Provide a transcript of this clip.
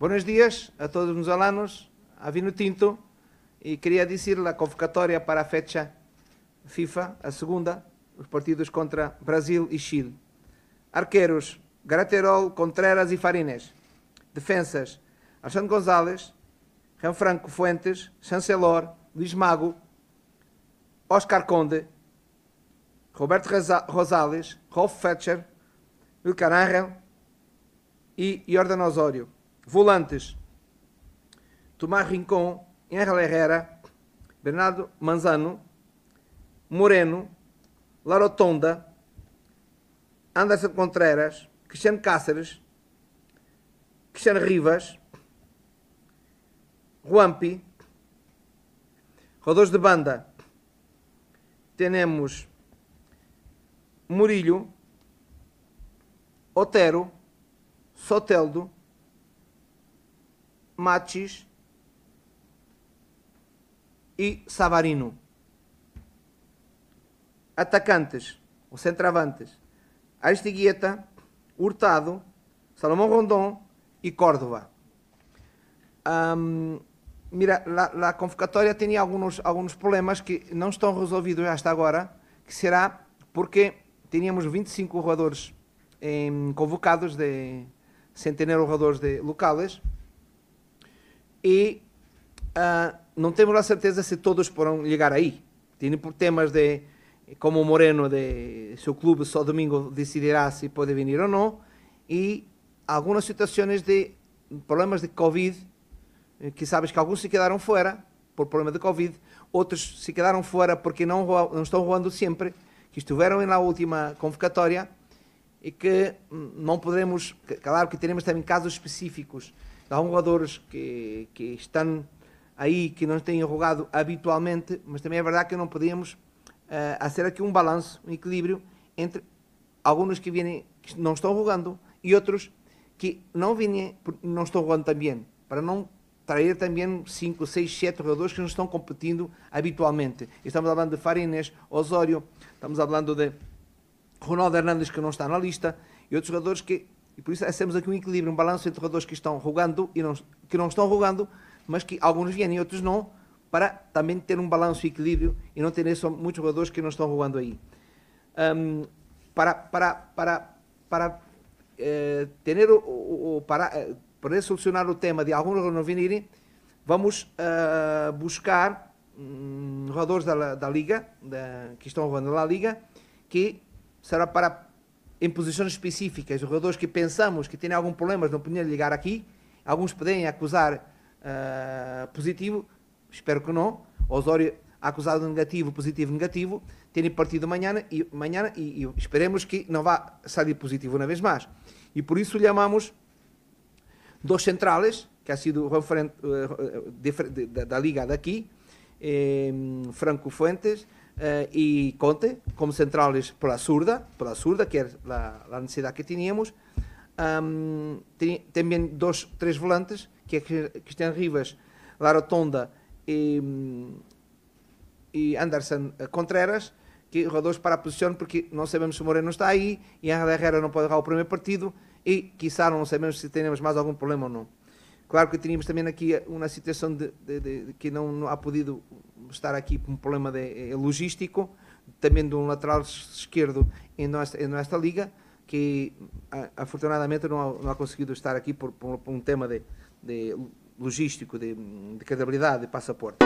Buenos días a todos los alanos, a Vino Tinto, y quería decir la convocatoria para a fecha FIFA, a segunda, os partidos contra Brasil e Chile. Arqueiros, Graterol, Contreras e Farines. Defensas, Alexandre Gonzalez, Franco Fuentes, Chancelor, Luis Mago, Oscar Conde, Roberto Rosales, Rolf Fetcher, Wilcar Angel e Jordan Osório. Volantes: Tomás Rincon, Henrique Herrera, Bernardo Manzano, Moreno, Larotonda, Anderson Contreras, Cristiano Cáceres, Cristiano Rivas, Ruampi, Rodores de banda, temos Murilho, Otero, Soteldo, Matis e Savarino. Atacantes, ou centravantes, Aristiguieta, Hurtado, Salomão Rondon e Córdoba. Um, mira, a convocatória tinha alguns, alguns problemas que não estão resolvidos hasta agora, que será porque tínhamos 25 jogadores em, convocados de ter jogadores de locais e uh, não temos a certeza se todos poderão chegar aí. Tem temas de, como o Moreno, de se o clube só domingo decidirá se pode vir ou não, e algumas situações de problemas de Covid, eh, que sabes que alguns se quedaram fora por problema de Covid, outros se quedaram fora porque não, não estão voando sempre, que estiveram na última convocatória e que hum, não podemos, claro que teremos também casos específicos há jogadores que, que estão aí, que não têm jogado habitualmente, mas também é verdade que não podemos uh, eh, fazer aqui um balanço, um equilíbrio entre alguns que vêm que não estão jogando e outros que não vêm, não estão jogando também, para não trazer também 5, 6, 7 jogadores que não estão competindo habitualmente. Estamos falando de Farines, Osório, estamos falando de Ronaldo Hernández que não está na lista e outros jogadores que e por isso é temos aqui um equilíbrio, um balanço entre roedores que estão rugando e não, que não estão rugando, mas que alguns vêm e outros não, para também ter um balanço e equilíbrio e não ter só muitos roedores que não estão rugando aí. Um, para para, para, para eh, ter o, o, para eh, poder solucionar o tema de alguns roedores não virem, vamos eh, buscar hum, jogadores roedores da, da Liga, da, que estão rugando na Liga, que será para em posições específicas, jogadores que pensamos que têm algum problema, não podiam ligar aqui, alguns podem acusar uh, positivo, espero que não, Osório acusado negativo, positivo, negativo, terem partido amanhã e, amanhã e, e, esperemos que não vá sair positivo uma vez mais. E por isso chamamos dos centrales, que ha sido referente uh, eh, de, eh, de, da, da liga daqui, eh, Franco Fuentes, e eh, y Conte como centrales por la zurda, por la zurda, que era la, la necesidad que teníamos. Um, ten, también dos, tres volantes, que é Cristian Rivas, Lara Tonda e, Anderson eh, Contreras, que rodou para a posição porque não sabemos se o Moreno está aí e a Herrera não pode jogar o primeiro partido e, quiçá, não sabemos se teremos mais algum problema ou não. Claro que tínhamos também aqui uma situação de, de, de, de que não, não, há podido estar aqui por um problema eh, logístico, também de um lateral esquerdo em nossa, em nossa liga, que afortunadamente não há, não há conseguido estar aqui por, por, por um tema de, logístico, de, de credibilidade, de passaporte.